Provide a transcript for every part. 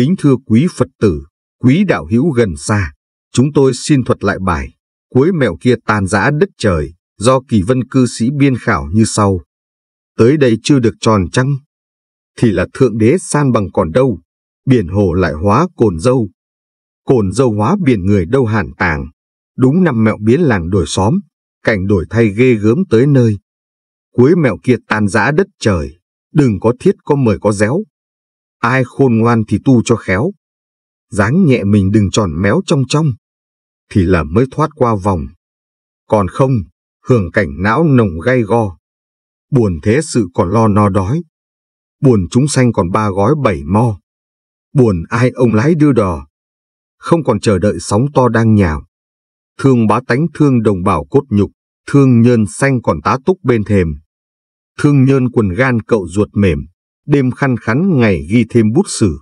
Kính thưa quý Phật tử, quý đạo hữu gần xa, chúng tôi xin thuật lại bài Cuối mẹo kia tàn giã đất trời do kỳ vân cư sĩ biên khảo như sau. Tới đây chưa được tròn trăng, thì là thượng đế san bằng còn đâu, biển hồ lại hóa cồn dâu. Cồn dâu hóa biển người đâu hàn tàng, đúng năm mẹo biến làng đổi xóm, cảnh đổi thay ghê gớm tới nơi. Cuối mẹo kia tàn giã đất trời, đừng có thiết có mời có déo, Ai khôn ngoan thì tu cho khéo. Dáng nhẹ mình đừng tròn méo trong trong. Thì là mới thoát qua vòng. Còn không, hưởng cảnh não nồng gai go. Buồn thế sự còn lo no đói. Buồn chúng sanh còn ba gói bảy mo. Buồn ai ông lái đưa đò. Không còn chờ đợi sóng to đang nhào. Thương bá tánh thương đồng bào cốt nhục. Thương nhân xanh còn tá túc bên thềm. Thương nhân quần gan cậu ruột mềm đêm khăn khắn ngày ghi thêm bút sử.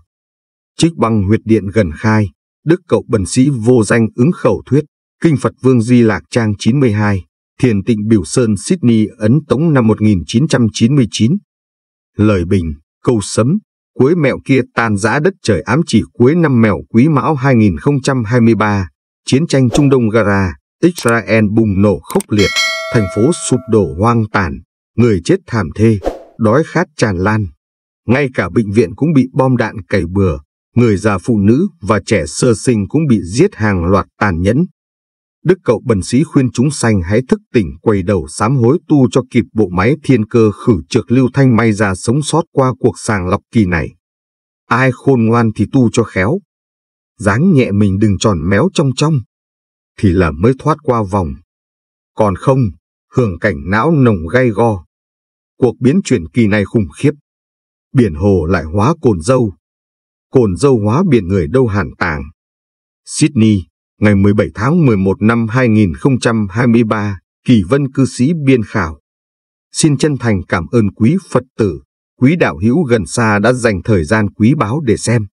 Trích bằng huyệt điện gần khai, đức cậu bần sĩ vô danh ứng khẩu thuyết, kinh Phật Vương Di Lạc Trang 92, thiền tịnh Biểu Sơn Sydney Ấn Tống năm 1999. Lời bình, câu sấm, cuối mẹo kia tan giã đất trời ám chỉ cuối năm mèo quý mão 2023, chiến tranh Trung Đông Gara, Israel bùng nổ khốc liệt, thành phố sụp đổ hoang tàn, người chết thảm thê, đói khát tràn lan. Ngay cả bệnh viện cũng bị bom đạn cày bừa, người già phụ nữ và trẻ sơ sinh cũng bị giết hàng loạt tàn nhẫn. Đức cậu bần sĩ khuyên chúng sanh hãy thức tỉnh quầy đầu sám hối tu cho kịp bộ máy thiên cơ khử trược lưu thanh may ra sống sót qua cuộc sàng lọc kỳ này. Ai khôn ngoan thì tu cho khéo. dáng nhẹ mình đừng tròn méo trong trong. Thì là mới thoát qua vòng. Còn không, hưởng cảnh não nồng gai go. Cuộc biến chuyển kỳ này khủng khiếp biển hồ lại hóa cồn dâu. Cồn dâu hóa biển người đâu hàn tàng. Sydney, ngày 17 tháng 11 năm 2023, Kỳ Vân cư sĩ biên khảo. Xin chân thành cảm ơn quý Phật tử, quý đạo hữu gần xa đã dành thời gian quý báu để xem.